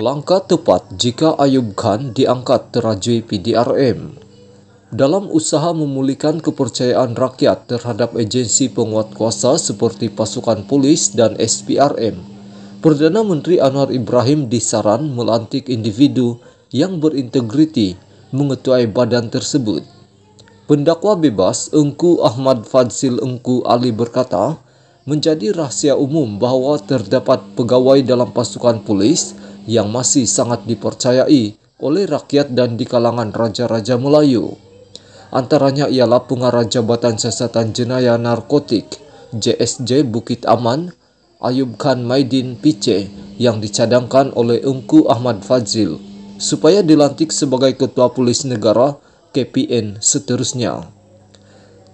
Langkah tepat jika Ayub Khan diangkat terajui PDRM. Dalam usaha memulihkan kepercayaan rakyat terhadap agensi penguat kuasa seperti pasukan polis dan SPRM, Perdana Menteri Anwar Ibrahim disaran melantik individu yang berintegriti mengetuai badan tersebut. Pendakwa bebas Engku Ahmad Fadzil Engku Ali berkata, menjadi rahsia umum bahwa terdapat pegawai dalam pasukan polis yang masih sangat dipercayai oleh rakyat dan di kalangan raja-raja Melayu. Antaranya ialah pengarah Jabatan siasatan Jenayah Narkotik, JSJ Bukit Aman, Ayub Khan Maidin Pice yang dicadangkan oleh Engku Ahmad Fazil supaya dilantik sebagai Ketua Polis Negara KPN seterusnya.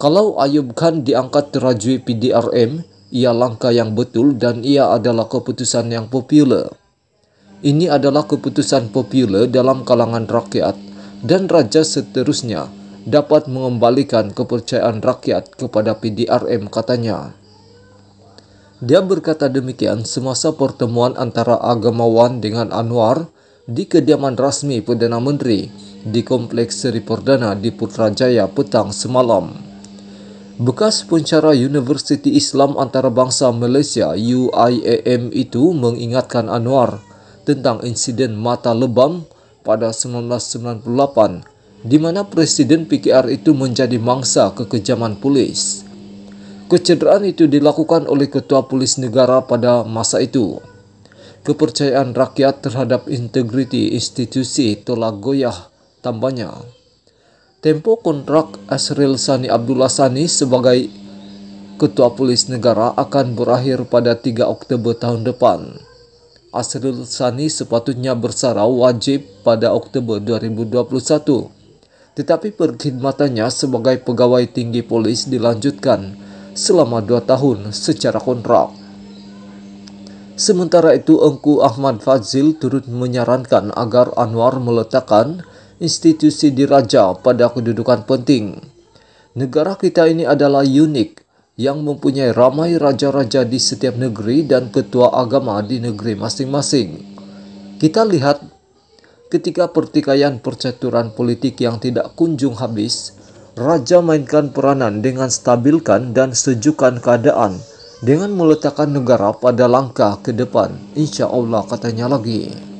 Kalau Ayub Khan diangkat terajui PDRM, ia langkah yang betul dan ia adalah keputusan yang populer. Ini adalah keputusan popular dalam kalangan rakyat dan raja seterusnya dapat mengembalikan kepercayaan rakyat kepada PDRM katanya. Dia berkata demikian semasa pertemuan antara agamawan dengan Anwar di kediaman rasmi Perdana Menteri di Kompleks Seri Perdana di Putrajaya petang semalam. Bekas pencara Universiti Islam Antarabangsa Malaysia UIAM itu mengingatkan Anwar tentang insiden mata lebam pada 1998 di mana Presiden PKR itu menjadi mangsa kekejaman polis. Kecederaan itu dilakukan oleh Ketua Polis Negara pada masa itu. Kepercayaan rakyat terhadap integriti institusi telah goyah tambahnya. Tempo kontrak Asril Sani Abdullah Sani sebagai Ketua Polis Negara akan berakhir pada 3 Oktober tahun depan. Asrul Sani sepatutnya bersara wajib pada Oktober 2021. Tetapi perkhidmatannya sebagai pegawai tinggi polis dilanjutkan selama dua tahun secara kontrak. Sementara itu, Engku Ahmad Fazil turut menyarankan agar Anwar meletakkan institusi diraja pada kedudukan penting. Negara kita ini adalah unik, yang mempunyai ramai raja-raja di setiap negeri dan ketua agama di negeri masing-masing. Kita lihat ketika pertikaian percaturan politik yang tidak kunjung habis, raja mainkan peranan dengan stabilkan dan sejukkan keadaan dengan meletakkan negara pada langkah ke depan. Insya Allah katanya lagi.